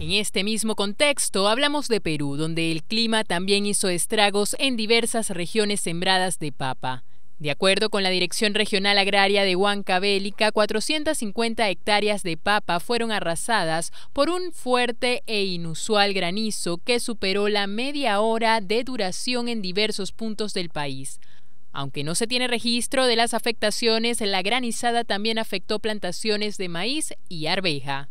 En este mismo contexto hablamos de Perú, donde el clima también hizo estragos en diversas regiones sembradas de papa. De acuerdo con la Dirección Regional Agraria de Bélica, 450 hectáreas de papa fueron arrasadas por un fuerte e inusual granizo que superó la media hora de duración en diversos puntos del país. Aunque no se tiene registro de las afectaciones, la granizada también afectó plantaciones de maíz y arveja.